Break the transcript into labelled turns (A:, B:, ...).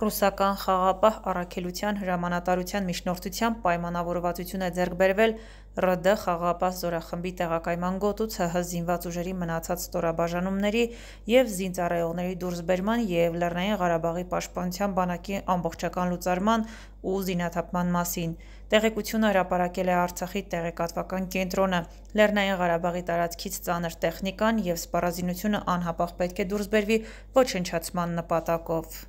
A: ռուսական խաղապահ առաքելության հրամանատարության միջնորդությամբ պայմանավորվածություն է ձեռք բերվել ՌԴ խաղապահ զորախմբի տեղակայման գոտու ՑՀ զինված ուժերի մնացած ստորաբաժանումների և զինծառայողների դուրսբերման և Լեռնային Ղարաբաղի պաշտպանության բանակի ամբողջական լուծարման ու զինաթափման մասին: Տեղեկությունը հրապարակել է Արցախի տեղեկատվական կենտրոնը: Լեռնային Ղարաբաղի տարածքից ծանր տեխնիկան և սպառազինությունը անհապաղ պետք է դուրս բերվի ոչնչացման նպատակով: